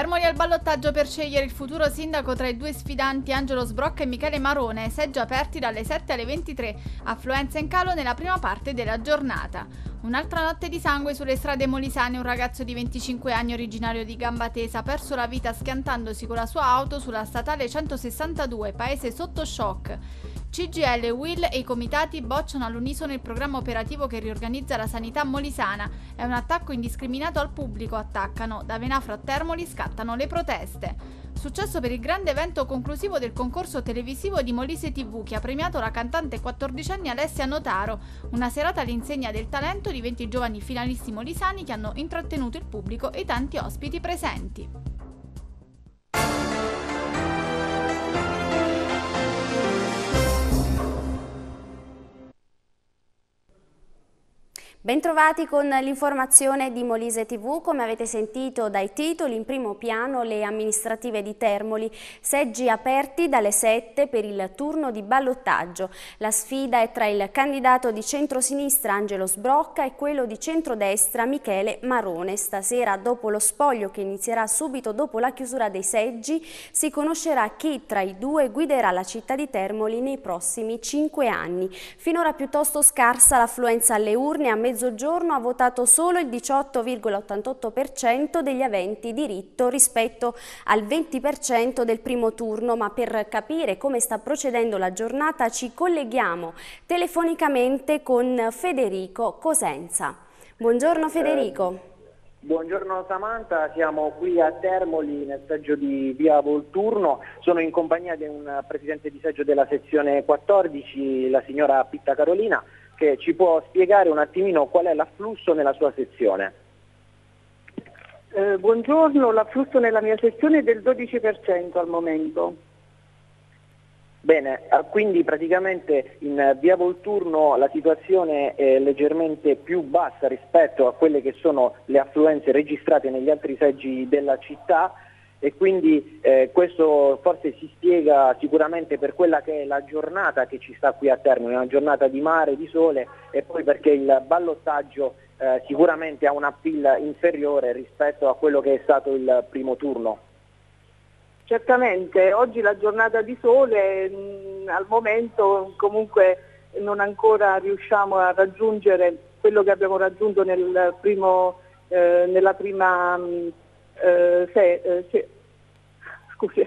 Fermoli al ballottaggio per scegliere il futuro sindaco tra i due sfidanti Angelo Sbrocca e Michele Marone, seggio aperti dalle 7 alle 23, affluenza in calo nella prima parte della giornata. Un'altra notte di sangue sulle strade molisane, un ragazzo di 25 anni originario di Gambatesa ha perso la vita schiantandosi con la sua auto sulla statale 162, paese sotto shock. CGL, Will e i comitati bocciano all'unisono il programma operativo che riorganizza la sanità molisana. È un attacco indiscriminato al pubblico, attaccano. Da Venafro a Termoli scattano le proteste. Successo per il grande evento conclusivo del concorso televisivo di Molise TV che ha premiato la cantante 14enne Alessia Notaro, una serata all'insegna del talento di 20 giovani finalisti molisani che hanno intrattenuto il pubblico e i tanti ospiti presenti. Bentrovati con l'informazione di Molise TV, come avete sentito dai titoli, in primo piano le amministrative di Termoli, seggi aperti dalle 7 per il turno di ballottaggio. La sfida è tra il candidato di centrosinistra Angelo Sbrocca e quello di centrodestra Michele Marone. Stasera dopo lo spoglio che inizierà subito dopo la chiusura dei seggi si conoscerà chi tra i due guiderà la città di Termoli nei prossimi 5 anni. Finora piuttosto scarsa l'affluenza alle urne a mezzo Mezzogiorno ha votato solo il 18,88% degli aventi diritto rispetto al 20% del primo turno, ma per capire come sta procedendo la giornata ci colleghiamo telefonicamente con Federico Cosenza. Buongiorno eh, Federico. Buongiorno Samantha, siamo qui a Termoli nel seggio di Via Volturno, sono in compagnia di un presidente di seggio della sezione 14, la signora Pitta Carolina, che ci può spiegare un attimino qual è l'afflusso nella sua sezione. Eh, buongiorno, l'afflusso nella mia sezione è del 12% al momento. Bene, ah, quindi praticamente in via Volturno la situazione è leggermente più bassa rispetto a quelle che sono le affluenze registrate negli altri seggi della città, e quindi eh, questo forse si spiega sicuramente per quella che è la giornata che ci sta qui a termine, una giornata di mare, di sole e poi perché il ballottaggio eh, sicuramente ha una pill inferiore rispetto a quello che è stato il primo turno. Certamente, oggi la giornata di sole mh, mm, al momento comunque non ancora riusciamo a raggiungere quello che abbiamo raggiunto nel primo, eh, nella prima mh, mm, eh, se, eh, se, scusi,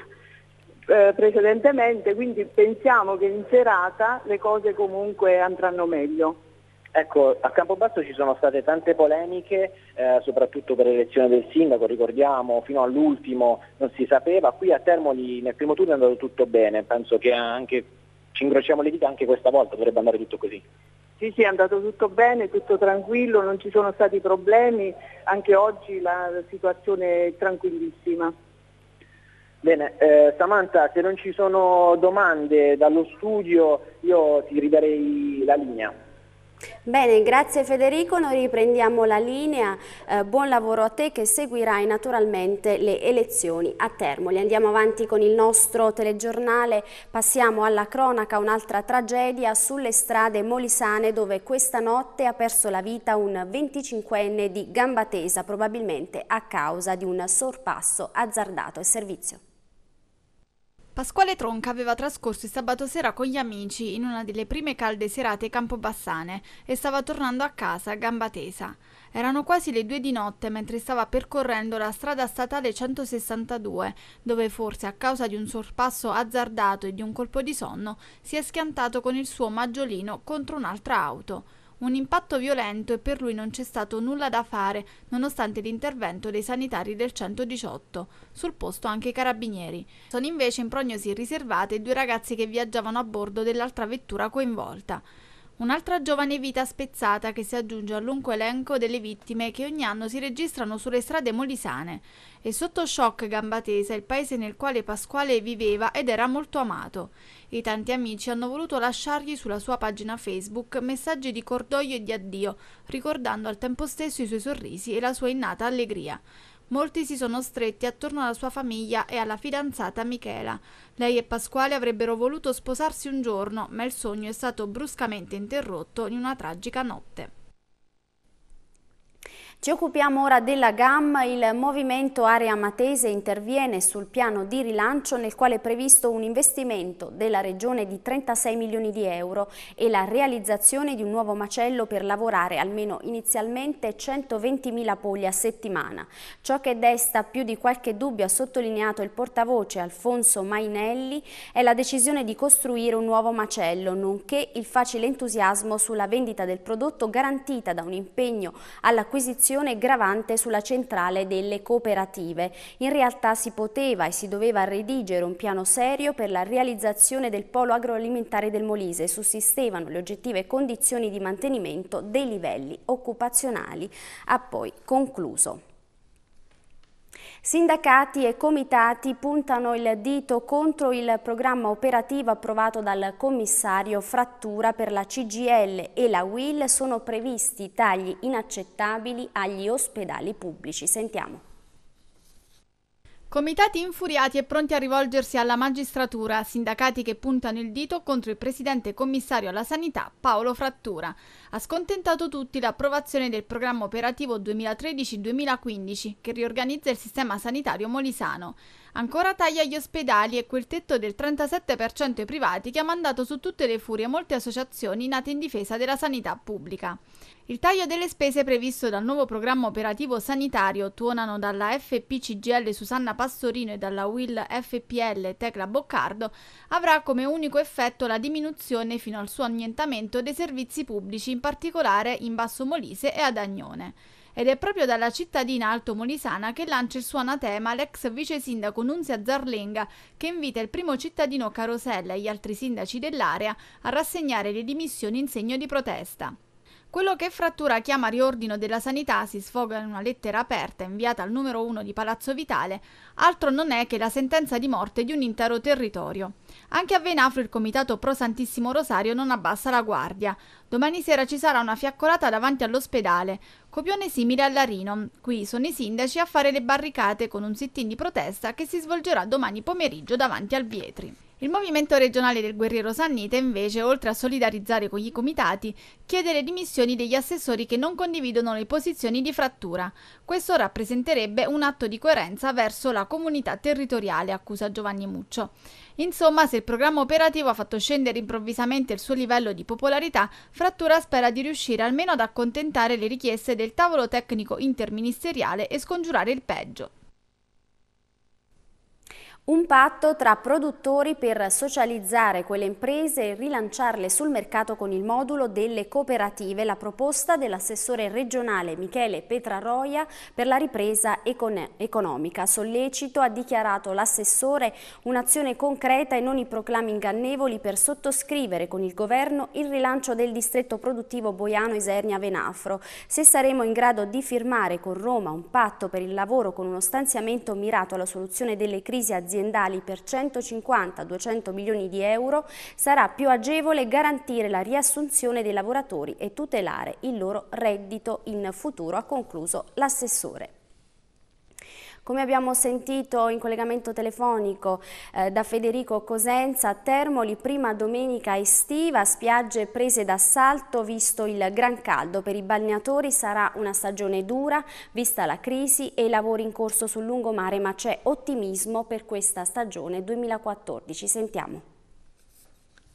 eh, precedentemente, quindi pensiamo che in serata le cose comunque andranno meglio. Ecco, a Campobasso ci sono state tante polemiche, eh, soprattutto per l'elezione del sindaco, ricordiamo, fino all'ultimo non si sapeva, qui a Termoli nel primo turno è andato tutto bene, penso che anche, ci incrociamo le dita anche questa volta, dovrebbe andare tutto così. Sì, sì, è andato tutto bene, tutto tranquillo, non ci sono stati problemi, anche oggi la situazione è tranquillissima. Bene, eh, Samantha, se non ci sono domande dallo studio io ti riderei la linea. Bene, grazie Federico, noi riprendiamo la linea, eh, buon lavoro a te che seguirai naturalmente le elezioni a Termoli. Andiamo avanti con il nostro telegiornale, passiamo alla cronaca, un'altra tragedia sulle strade molisane dove questa notte ha perso la vita un 25enne di gamba tesa, probabilmente a causa di un sorpasso azzardato e servizio. Pasquale Tronca aveva trascorso il sabato sera con gli amici in una delle prime calde serate campobassane e stava tornando a casa a gamba tesa. Erano quasi le due di notte mentre stava percorrendo la strada statale 162, dove forse a causa di un sorpasso azzardato e di un colpo di sonno si è schiantato con il suo maggiolino contro un'altra auto. Un impatto violento e per lui non c'è stato nulla da fare, nonostante l'intervento dei sanitari del 118, sul posto anche i carabinieri. Sono invece in prognosi riservate i due ragazzi che viaggiavano a bordo dell'altra vettura coinvolta. Un'altra giovane vita spezzata che si aggiunge al lungo elenco delle vittime che ogni anno si registrano sulle strade molisane. È sotto shock Gambatesa, il paese nel quale Pasquale viveva ed era molto amato. I tanti amici hanno voluto lasciargli sulla sua pagina Facebook messaggi di cordoglio e di addio, ricordando al tempo stesso i suoi sorrisi e la sua innata allegria molti si sono stretti attorno alla sua famiglia e alla fidanzata Michela. Lei e Pasquale avrebbero voluto sposarsi un giorno, ma il sogno è stato bruscamente interrotto in una tragica notte. Ci occupiamo ora della GAM, il Movimento Area Matese interviene sul piano di rilancio nel quale è previsto un investimento della Regione di 36 milioni di euro e la realizzazione di un nuovo macello per lavorare almeno inizialmente 120 mila polli a settimana. Ciò che desta più di qualche dubbio, ha sottolineato il portavoce Alfonso Mainelli, è la decisione di costruire un nuovo macello, nonché il facile entusiasmo sulla vendita del prodotto garantita da un impegno all'acquisizione tassazione gravante sulla centrale delle cooperative. In realtà si poteva e si doveva redigere un piano serio per la realizzazione del polo agroalimentare del Molise. Sussistevano le oggettive condizioni di mantenimento dei livelli occupazionali. Ha poi concluso. Sindacati e comitati puntano il dito contro il programma operativo approvato dal commissario Frattura per la CGL e la UIL sono previsti tagli inaccettabili agli ospedali pubblici. Sentiamo. Comitati infuriati e pronti a rivolgersi alla magistratura, sindacati che puntano il dito contro il presidente commissario alla sanità Paolo Frattura. Ha scontentato tutti l'approvazione del programma operativo 2013-2015 che riorganizza il sistema sanitario molisano. Ancora taglia gli ospedali e quel tetto del 37% ai privati che ha mandato su tutte le furie molte associazioni nate in difesa della sanità pubblica. Il taglio delle spese previsto dal nuovo programma operativo sanitario tuonano dalla FPCGL Susanna Pastorino e dalla WIL FPL Tecla Boccardo avrà come unico effetto la diminuzione fino al suo annientamento dei servizi pubblici, in particolare in Basso Molise e ad Agnone ed è proprio dalla cittadina Alto Molisana che lancia il suo anatema l'ex vice sindaco Nunzia Zarlenga, che invita il primo cittadino Carosella e gli altri sindaci dell'area a rassegnare le dimissioni in segno di protesta. Quello che Frattura chiama riordino della sanità si sfoga in una lettera aperta inviata al numero 1 di Palazzo Vitale, altro non è che la sentenza di morte di un intero territorio. Anche a Venafro il comitato Pro Santissimo Rosario non abbassa la guardia. Domani sera ci sarà una fiaccolata davanti all'ospedale, copione simile all'Arino. Qui sono i sindaci a fare le barricate con un sit-in di protesta che si svolgerà domani pomeriggio davanti al Vietri. Il movimento regionale del Guerriero Sannite invece, oltre a solidarizzare con i comitati, chiede le dimissioni degli assessori che non condividono le posizioni di frattura. Questo rappresenterebbe un atto di coerenza verso la comunità territoriale, accusa Giovanni Muccio. Insomma, se il programma operativo ha fatto scendere improvvisamente il suo livello di popolarità, Frattura spera di riuscire almeno ad accontentare le richieste del tavolo tecnico interministeriale e scongiurare il peggio. Un patto tra produttori per socializzare quelle imprese e rilanciarle sul mercato con il modulo delle cooperative, la proposta dell'assessore regionale Michele Petraroia per la ripresa econ economica. Sollecito ha dichiarato l'assessore un'azione concreta e non i proclami ingannevoli per sottoscrivere con il governo il rilancio del distretto produttivo Boiano Isernia Venafro. Se saremo in grado di firmare con Roma un patto per il lavoro con uno stanziamento mirato alla soluzione delle crisi aziendali, aziendali per 150-200 milioni di euro, sarà più agevole garantire la riassunzione dei lavoratori e tutelare il loro reddito in futuro, ha concluso l'assessore. Come abbiamo sentito in collegamento telefonico eh, da Federico Cosenza, Termoli prima domenica estiva, spiagge prese d'assalto visto il gran caldo. Per i balneatori sarà una stagione dura vista la crisi e i lavori in corso sul lungomare, ma c'è ottimismo per questa stagione 2014. Sentiamo.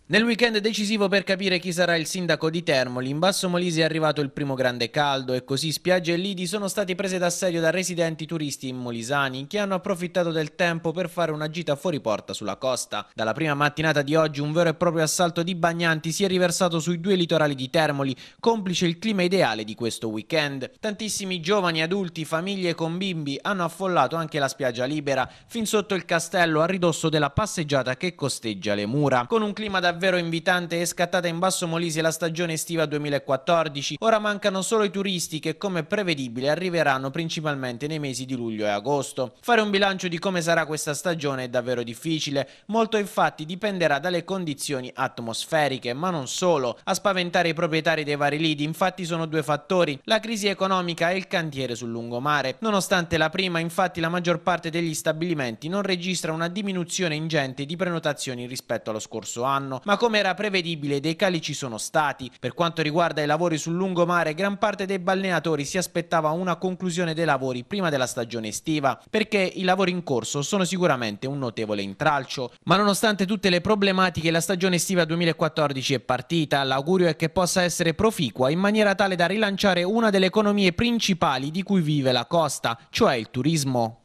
Nel weekend decisivo per capire chi sarà il sindaco di Termoli, in Basso Molise è arrivato il primo grande caldo e così spiagge e lidi sono stati prese d'assedio da residenti turisti in molisani che hanno approfittato del tempo per fare una gita fuori porta sulla costa. Dalla prima mattinata di oggi un vero e proprio assalto di bagnanti si è riversato sui due litorali di Termoli, complice il clima ideale di questo weekend. Tantissimi giovani, adulti, famiglie con bimbi hanno affollato anche la spiaggia libera, fin sotto il castello a ridosso della passeggiata che costeggia le mura. Con un clima da davvero invitante è scattata in Basso Molise la stagione estiva 2014. Ora mancano solo i turisti che, come prevedibile, arriveranno principalmente nei mesi di luglio e agosto. Fare un bilancio di come sarà questa stagione è davvero difficile. Molto infatti dipenderà dalle condizioni atmosferiche, ma non solo. A spaventare i proprietari dei vari lidi infatti sono due fattori, la crisi economica e il cantiere sul lungomare. Nonostante la prima, infatti, la maggior parte degli stabilimenti non registra una diminuzione ingente di prenotazioni rispetto allo scorso anno, ma come era prevedibile dei cali ci sono stati. Per quanto riguarda i lavori sul lungomare, gran parte dei balneatori si aspettava una conclusione dei lavori prima della stagione estiva, perché i lavori in corso sono sicuramente un notevole intralcio. Ma nonostante tutte le problematiche, la stagione estiva 2014 è partita. L'augurio è che possa essere proficua in maniera tale da rilanciare una delle economie principali di cui vive la costa, cioè il turismo.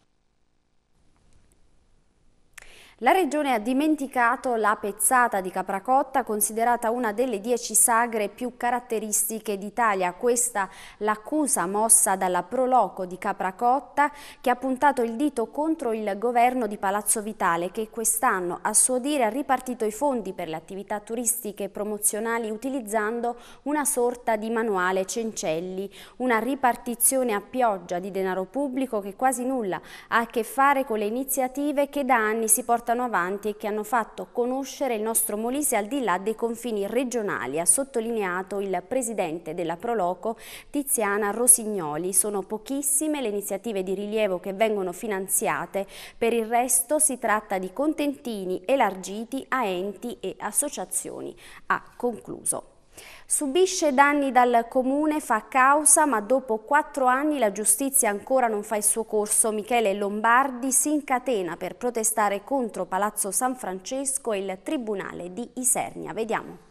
La regione ha dimenticato la pezzata di Capracotta, considerata una delle dieci sagre più caratteristiche d'Italia. Questa l'accusa mossa dalla Proloco di Capracotta, che ha puntato il dito contro il governo di Palazzo Vitale, che quest'anno, a suo dire, ha ripartito i fondi per le attività turistiche e promozionali utilizzando una sorta di manuale Cencelli, una ripartizione a pioggia di denaro pubblico che quasi nulla ha a che fare con le iniziative che da anni si portano portano avanti e che hanno fatto conoscere il nostro Molise al di là dei confini regionali, ha sottolineato il presidente della Proloco Tiziana Rosignoli. Sono pochissime le iniziative di rilievo che vengono finanziate, per il resto si tratta di contentini elargiti a enti e associazioni. Ha concluso. Subisce danni dal comune, fa causa, ma dopo quattro anni la giustizia ancora non fa il suo corso. Michele Lombardi si incatena per protestare contro Palazzo San Francesco e il Tribunale di Isernia. Vediamo.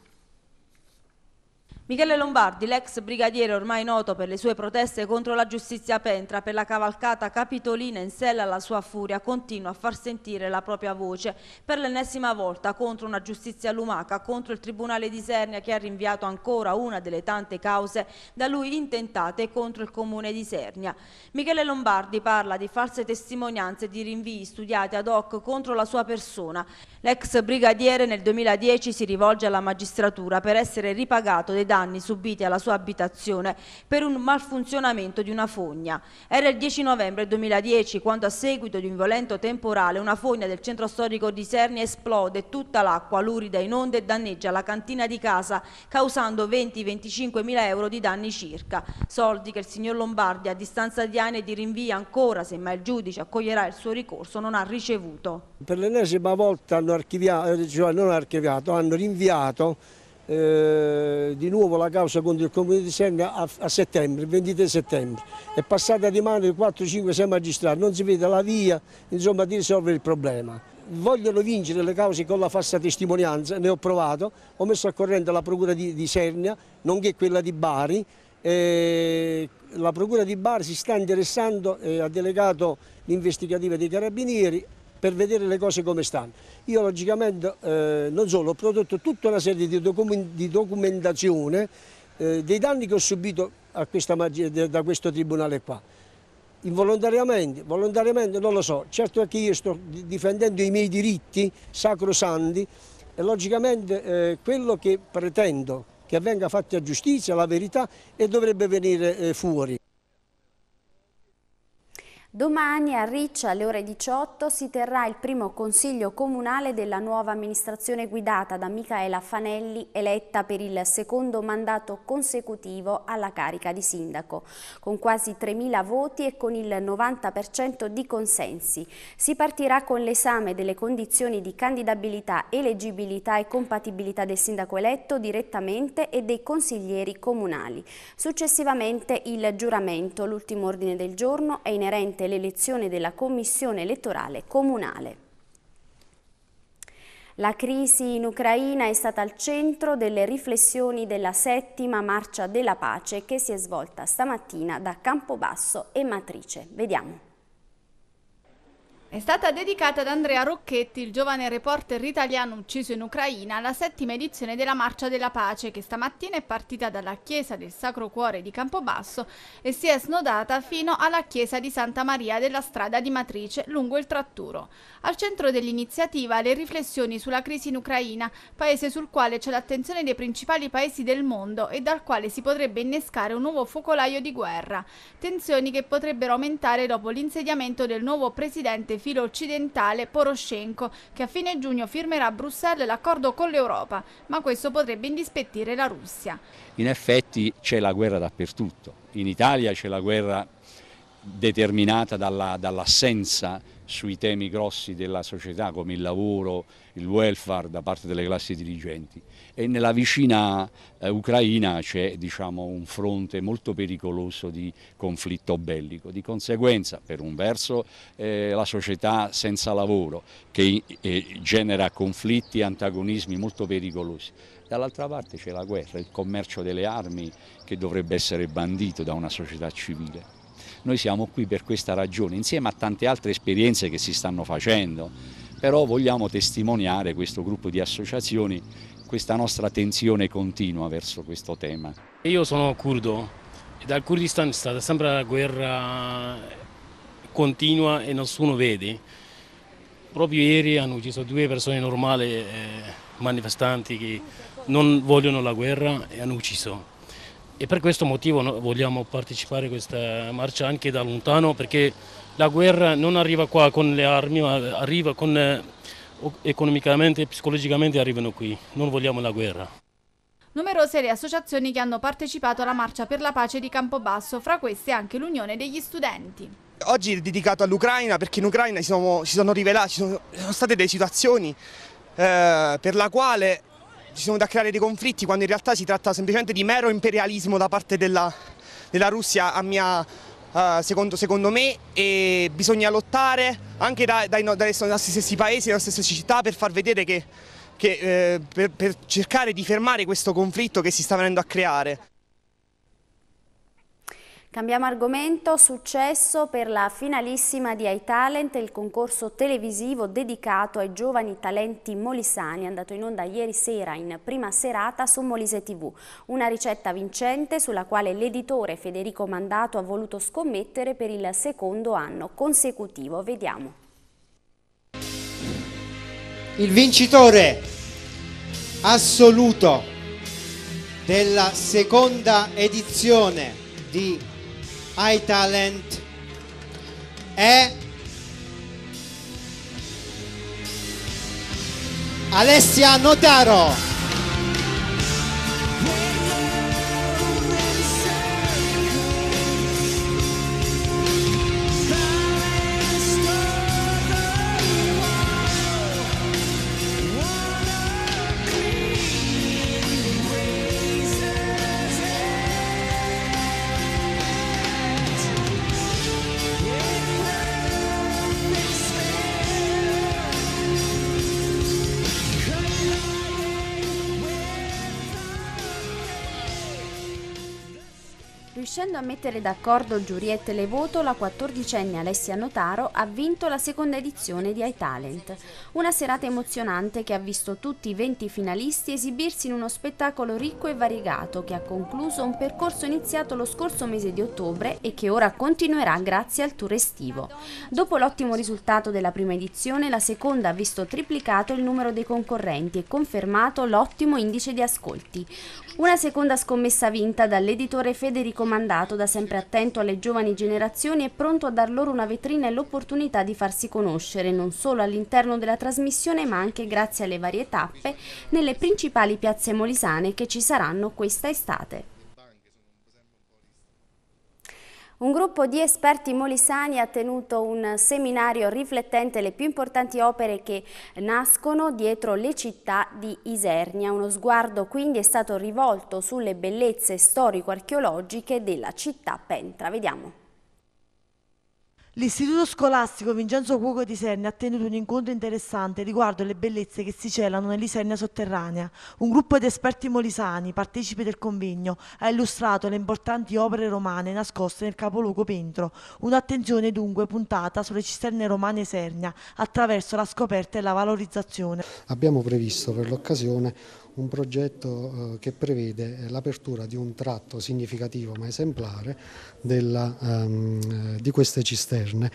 Michele Lombardi, l'ex brigadiere ormai noto per le sue proteste contro la giustizia pentra, per la cavalcata capitolina in sella alla sua furia, continua a far sentire la propria voce per l'ennesima volta contro una giustizia lumaca, contro il Tribunale di Sernia che ha rinviato ancora una delle tante cause da lui intentate contro il Comune di Sernia. Michele Lombardi parla di false testimonianze e di rinvii studiati ad hoc contro la sua persona. L'ex brigadiere nel 2010 si rivolge alla magistratura per essere ripagato dei danni danni subiti alla sua abitazione per un malfunzionamento di una fogna. Era il 10 novembre 2010 quando a seguito di un violento temporale una fogna del centro storico di Serni esplode, tutta l'acqua lurida in onde e danneggia la cantina di casa causando 20-25 mila euro di danni circa, soldi che il signor Lombardi a distanza di anni di rinvia ancora, se mai il giudice accoglierà il suo ricorso, non ha ricevuto. Per l'ennesima volta hanno archiviato, eh, cioè non archiviato, hanno rinviato eh, di nuovo la causa contro il Comune di Senna a, a, settembre, il 23 settembre. È passata di mano 4, 5, 6 magistrati, non si vede la via insomma, di risolvere il problema. Vogliono vincere le cause con la falsa testimonianza, ne ho provato, ho messo a corrente la procura di, di Sernia, nonché quella di Bari, eh, la procura di Bari si sta interessando, e ha delegato l'investigativa dei carabinieri, per vedere le cose come stanno. Io logicamente eh, non solo, ho prodotto tutta una serie di, document di documentazione eh, dei danni che ho subito da questo tribunale qua. Involontariamente, volontariamente non lo so, certo è che io sto difendendo i miei diritti sacrosanti e logicamente eh, quello che pretendo che venga fatta giustizia, la verità e dovrebbe venire eh, fuori. Domani a Riccia alle ore 18 si terrà il primo consiglio comunale della nuova amministrazione guidata da Micaela Fanelli, eletta per il secondo mandato consecutivo alla carica di sindaco. Con quasi 3.000 voti e con il 90% di consensi. Si partirà con l'esame delle condizioni di candidabilità, elegibilità e compatibilità del sindaco eletto direttamente e dei consiglieri comunali. Successivamente il giuramento. L'ultimo ordine del giorno è inerente concernente l'elezione della Commissione elettorale comunale. La crisi in Ucraina è stata al centro delle riflessioni della settima marcia della pace che si è svolta stamattina da Campobasso e Matrice. Vediamo. È stata dedicata ad Andrea Rocchetti, il giovane reporter italiano ucciso in Ucraina, alla settima edizione della Marcia della Pace che stamattina è partita dalla chiesa del Sacro Cuore di Campobasso e si è snodata fino alla chiesa di Santa Maria della strada di Matrice lungo il Tratturo. Al centro dell'iniziativa le riflessioni sulla crisi in Ucraina, paese sul quale c'è l'attenzione dei principali paesi del mondo e dal quale si potrebbe innescare un nuovo focolaio di guerra, tensioni che potrebbero aumentare dopo l'insediamento del nuovo presidente filo occidentale Poroshenko, che a fine giugno firmerà a Bruxelles l'accordo con l'Europa, ma questo potrebbe indispettire la Russia. In effetti c'è la guerra dappertutto, in Italia c'è la guerra determinata dalla, dall'assenza sui temi grossi della società come il lavoro, il welfare da parte delle classi dirigenti e nella vicina eh, Ucraina c'è diciamo, un fronte molto pericoloso di conflitto bellico, di conseguenza per un verso eh, la società senza lavoro che eh, genera conflitti e antagonismi molto pericolosi, dall'altra parte c'è la guerra, il commercio delle armi che dovrebbe essere bandito da una società civile. Noi siamo qui per questa ragione, insieme a tante altre esperienze che si stanno facendo, però vogliamo testimoniare questo gruppo di associazioni questa nostra tensione continua verso questo tema. Io sono curdo e dal Kurdistan è stata sempre la guerra continua e nessuno vede. Proprio ieri hanno ucciso due persone normali, eh, manifestanti che non vogliono la guerra e hanno ucciso e per questo motivo vogliamo partecipare a questa marcia anche da lontano perché la guerra non arriva qua con le armi ma arriva con, eh, economicamente e psicologicamente arrivano qui, non vogliamo la guerra. Numerose le associazioni che hanno partecipato alla marcia per la pace di Campobasso, fra queste anche l'Unione degli Studenti. Oggi è dedicato all'Ucraina perché in Ucraina si sono, si sono rivelate, ci sono, sono state delle situazioni eh, per la quale ci sono da creare dei conflitti quando in realtà si tratta semplicemente di mero imperialismo da parte della, della Russia a mia, uh, secondo, secondo, me e bisogna lottare anche dai, dai, dai nostri stessi paesi, dalle nostre stesse città per far vedere che, che eh, per, per cercare di fermare questo conflitto che si sta venendo a creare. Cambiamo argomento, successo per la finalissima di iTalent, il concorso televisivo dedicato ai giovani talenti molisani, andato in onda ieri sera in prima serata su Molise TV. Una ricetta vincente sulla quale l'editore Federico Mandato ha voluto scommettere per il secondo anno consecutivo. Vediamo. Il vincitore assoluto della seconda edizione di High Talent è Alessia Notaro. a mettere d'accordo giuria e televoto, la quattordicenne Alessia Notaro ha vinto la seconda edizione di iTalent. Una serata emozionante che ha visto tutti i 20 finalisti esibirsi in uno spettacolo ricco e variegato che ha concluso un percorso iniziato lo scorso mese di ottobre e che ora continuerà grazie al tour estivo. Dopo l'ottimo risultato della prima edizione, la seconda ha visto triplicato il numero dei concorrenti e confermato l'ottimo indice di ascolti. Una seconda scommessa vinta dall'editore Federico Mandato, da sempre attento alle giovani generazioni e pronto a dar loro una vetrina e l'opportunità di farsi conoscere, non solo all'interno della trasmissione ma anche grazie alle varie tappe nelle principali piazze molisane che ci saranno questa estate. Un gruppo di esperti molisani ha tenuto un seminario riflettente le più importanti opere che nascono dietro le città di Isernia. Uno sguardo quindi è stato rivolto sulle bellezze storico-archeologiche della città Pentra. Vediamo. L'istituto scolastico Vincenzo Cuoco di Sernia ha tenuto un incontro interessante riguardo le bellezze che si celano nell'Isernia sotterranea. Un gruppo di esperti molisani, partecipi del convegno, ha illustrato le importanti opere romane nascoste nel capoluogo Pentro. Un'attenzione dunque puntata sulle cisterne romane Sernia attraverso la scoperta e la valorizzazione. Abbiamo previsto per l'occasione un progetto eh, che prevede eh, l'apertura di un tratto significativo ma esemplare della, um, di queste cisterne.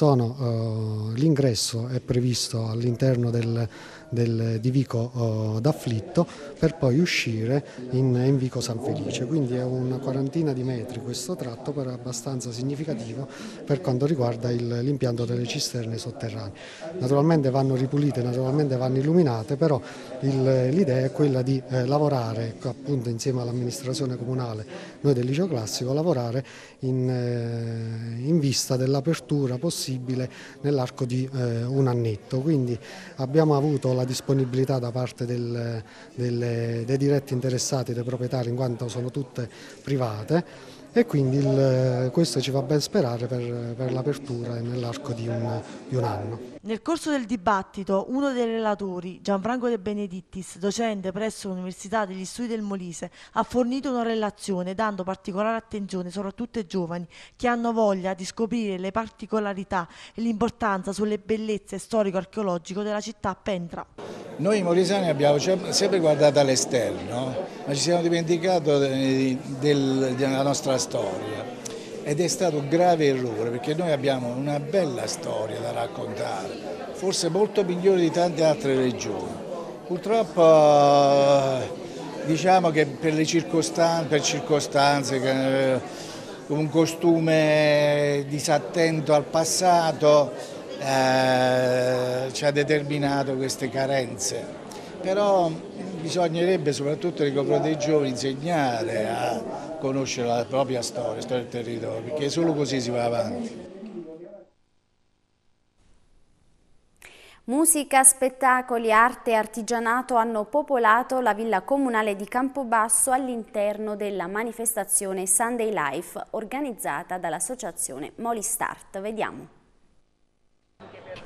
Uh, L'ingresso è previsto all'interno del del, di Vico eh, d'Afflitto per poi uscire in, in, Vico San Felice, quindi è una quarantina di metri questo tratto però abbastanza significativo per quanto riguarda l'impianto delle cisterne sotterranee. Naturalmente vanno ripulite, naturalmente vanno illuminate, però l'idea è quella di eh, lavorare ecco, appunto insieme all'amministrazione comunale, noi del liceo classico, lavorare in, eh, in vista dell'apertura possibile nell'arco di eh, un annetto. Quindi abbiamo avuto la disponibilità da parte del, del, dei diretti interessati, dei proprietari, in quanto sono tutte private e quindi il, questo ci fa ben sperare per, per l'apertura nell'arco di, di un anno. Nel corso del dibattito, uno dei relatori, Gianfranco De Benedittis, docente presso l'Università degli Studi del Molise, ha fornito una relazione dando particolare attenzione soprattutto ai giovani che hanno voglia di scoprire le particolarità e l'importanza sulle bellezze storico-archeologiche della città pentra. Noi molisani abbiamo cioè sempre guardato all'esterno, ma ci siamo dimenticati eh, della nostra storia ed è stato un grave errore perché noi abbiamo una bella storia da raccontare, forse molto migliore di tante altre regioni. Purtroppo diciamo che per le circostanze, per circostanze eh, un costume disattento al passato eh, ci ha determinato queste carenze. Però bisognerebbe soprattutto nei confronti dei giovani insegnare a conoscere la propria storia, la storia del territorio, perché solo così si va avanti. Musica, spettacoli, arte e artigianato hanno popolato la villa comunale di Campobasso all'interno della manifestazione Sunday Life organizzata dall'associazione Molistart. Vediamo.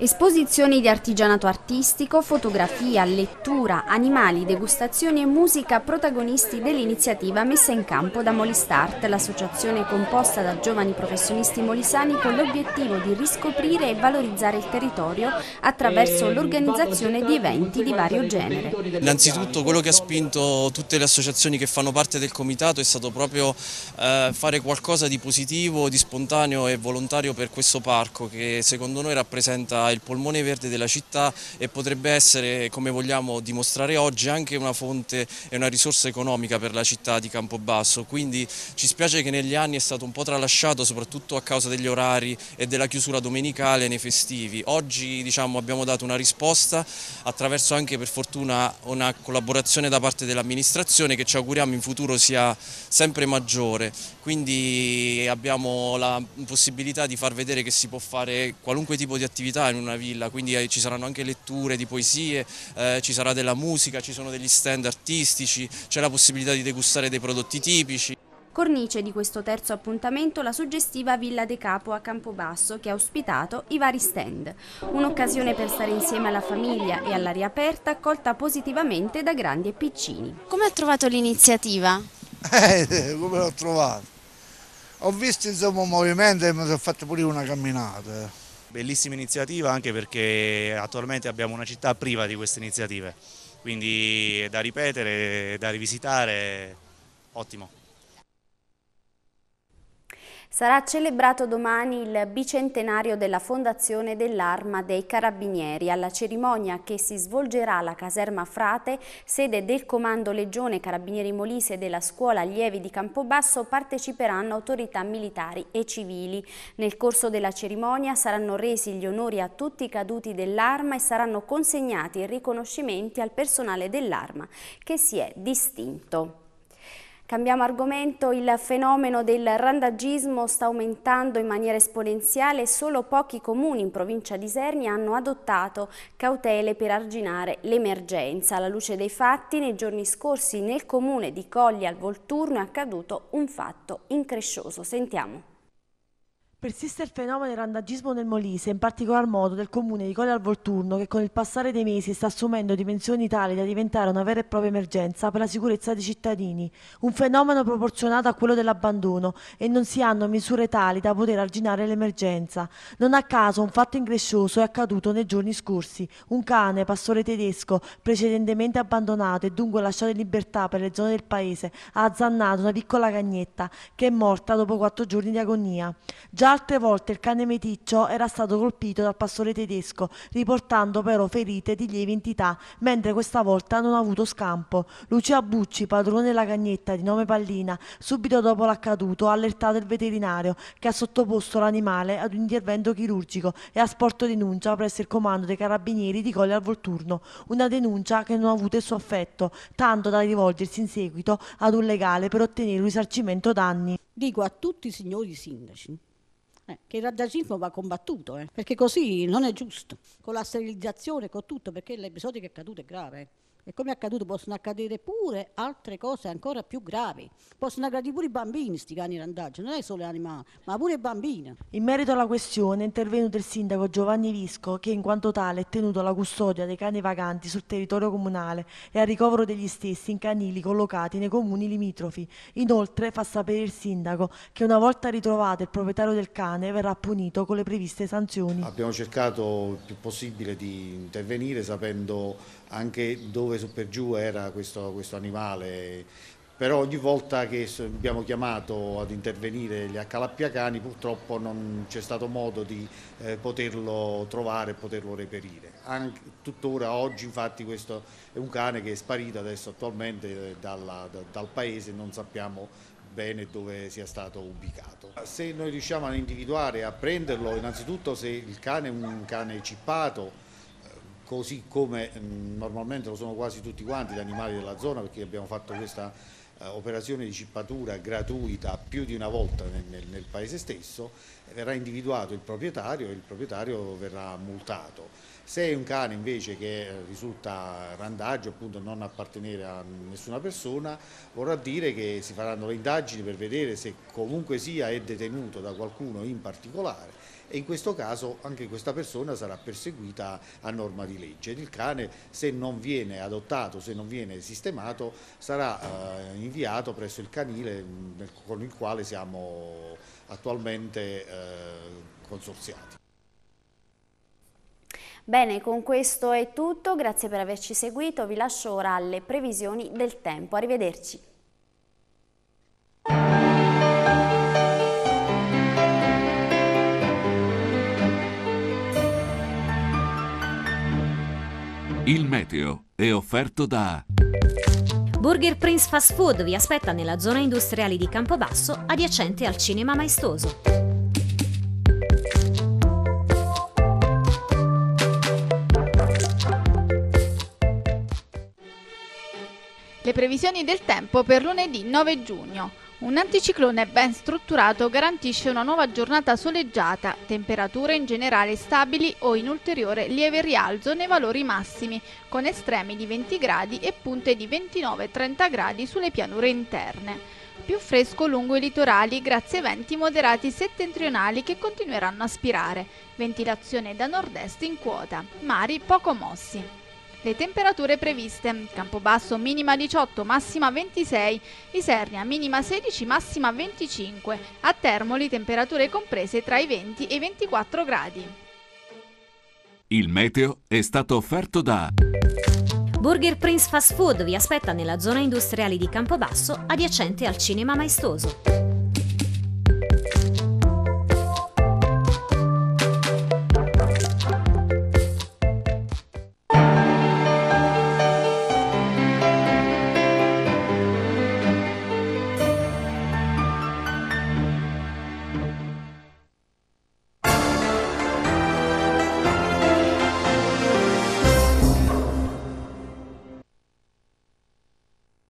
Esposizioni di artigianato artistico, fotografia, lettura, animali, degustazioni e musica protagonisti dell'iniziativa messa in campo da Molistart, l'associazione composta da giovani professionisti molisani con l'obiettivo di riscoprire e valorizzare il territorio attraverso ehm, l'organizzazione di eventi di vario genere. Innanzitutto quello che ha spinto tutte le associazioni che fanno parte del comitato è stato proprio eh, fare qualcosa di positivo, di spontaneo e volontario per questo parco che secondo noi rappresenta il polmone verde della città e potrebbe essere, come vogliamo dimostrare oggi, anche una fonte e una risorsa economica per la città di Campobasso. Quindi ci spiace che negli anni è stato un po' tralasciato, soprattutto a causa degli orari e della chiusura domenicale nei festivi. Oggi diciamo, abbiamo dato una risposta attraverso anche per fortuna una collaborazione da parte dell'amministrazione che ci auguriamo in futuro sia sempre maggiore. Quindi abbiamo la possibilità di far vedere che si può fare qualunque tipo di attività in una villa, quindi eh, ci saranno anche letture di poesie, eh, ci sarà della musica, ci sono degli stand artistici, c'è la possibilità di degustare dei prodotti tipici. Cornice di questo terzo appuntamento la suggestiva Villa De Capo a Campobasso che ha ospitato i vari stand. Un'occasione per stare insieme alla famiglia e all'aria aperta accolta positivamente da grandi e piccini. Come ha trovato l'iniziativa? Eh, eh come l'ho trovata? Ho visto insomma un movimento e mi sono fatto pure una camminata. Eh. Bellissima iniziativa anche perché attualmente abbiamo una città priva di queste iniziative, quindi è da ripetere, è da rivisitare, ottimo. Sarà celebrato domani il bicentenario della Fondazione dell'Arma dei Carabinieri alla cerimonia che si svolgerà alla caserma Frate, sede del Comando Legione Carabinieri Molise della Scuola Allievi di Campobasso parteciperanno autorità militari e civili. Nel corso della cerimonia saranno resi gli onori a tutti i caduti dell'Arma e saranno consegnati riconoscimenti al personale dell'Arma che si è distinto. Cambiamo argomento, il fenomeno del randagismo sta aumentando in maniera esponenziale e solo pochi comuni in provincia di Isernia hanno adottato cautele per arginare l'emergenza. Alla luce dei fatti, nei giorni scorsi nel comune di Coglia al Volturno è accaduto un fatto increscioso. Sentiamo. Persiste il fenomeno del randagismo nel Molise, in particolar modo del comune di Colle al Volturno, che con il passare dei mesi sta assumendo dimensioni tali da diventare una vera e propria emergenza per la sicurezza dei cittadini, un fenomeno proporzionato a quello dell'abbandono e non si hanno misure tali da poter arginare l'emergenza. Non a caso un fatto increscioso è accaduto nei giorni scorsi. Un cane, pastore tedesco, precedentemente abbandonato e dunque lasciato in libertà per le zone del paese, ha azzannato una piccola cagnetta che è morta dopo quattro giorni di agonia. Già altre volte il cane meticcio era stato colpito dal pastore tedesco, riportando però ferite di lieve entità, mentre questa volta non ha avuto scampo. Lucia Bucci, padrone della cagnetta di nome Pallina, subito dopo l'accaduto ha allertato il veterinario che ha sottoposto l'animale ad un intervento chirurgico e ha sporto denuncia presso il comando dei carabinieri di Colle al Volturno, una denuncia che non ha avuto il suo affetto, tanto da rivolgersi in seguito ad un legale per ottenere un risarcimento danni. Dico a tutti i signori sindaci eh, che il razzismo va combattuto, eh, perché così non è giusto, con la sterilizzazione, con tutto, perché l'episodio che è accaduto è grave. E come è accaduto possono accadere pure altre cose ancora più gravi. Possono accadere pure i bambini, sti cani randaggi, non è solo gli animali, ma pure i bambini. In merito alla questione è intervenuto il sindaco Giovanni Visco che in quanto tale è tenuto alla custodia dei cani vaganti sul territorio comunale e al ricovero degli stessi in canili collocati nei comuni limitrofi. Inoltre fa sapere il sindaco che una volta ritrovato il proprietario del cane verrà punito con le previste sanzioni. Abbiamo cercato il più possibile di intervenire sapendo anche dove su per giù era questo, questo animale, però ogni volta che abbiamo chiamato ad intervenire gli accalappiacani purtroppo non c'è stato modo di eh, poterlo trovare e poterlo reperire. Anche, tuttora oggi infatti questo è un cane che è sparito adesso attualmente eh, dalla, da, dal paese, e non sappiamo bene dove sia stato ubicato. Se noi riusciamo a individuare, e a prenderlo, innanzitutto se il cane è un cane cippato, così come mh, mm, normalmente lo sono quasi tutti quanti gli animali della zona perché abbiamo fatto questa eh, operazione di cippatura gratuita più di una volta nel, nel, nel paese stesso, verrà individuato il proprietario e il proprietario verrà multato. Se è un cane invece che eh, risulta randaggio, appunto non appartenere a nessuna persona, vorrà dire che si faranno le indagini per vedere se comunque sia è detenuto da qualcuno in particolare e in questo caso anche questa persona sarà perseguita a norma di legge. Il cane se non viene adottato, se non viene sistemato, sarà eh, inviato presso il canile nel, con il quale siamo attualmente eh, consorziati. Bene, con questo è tutto, grazie per averci seguito, vi lascio ora alle previsioni del tempo, arrivederci. Il meteo è offerto da Burger Prince Fast Food vi aspetta nella zona industriale di Campobasso adiacente al Cinema Maestoso. Le previsioni del tempo per lunedì 9 giugno. Un anticiclone ben strutturato garantisce una nuova giornata soleggiata, temperature in generale stabili o in ulteriore lieve rialzo nei valori massimi, con estremi di 20 gradi e punte di 29-30 gradi sulle pianure interne. Più fresco lungo i litorali grazie a venti moderati settentrionali che continueranno a spirare, ventilazione da nord-est in quota, mari poco mossi. Le temperature previste, Campobasso minima 18, massima 26, Isernia minima 16, massima 25, a Termoli temperature comprese tra i 20 e i 24 gradi. Il meteo è stato offerto da... Burger Prince Fast Food vi aspetta nella zona industriale di Campobasso adiacente al Cinema Maestoso.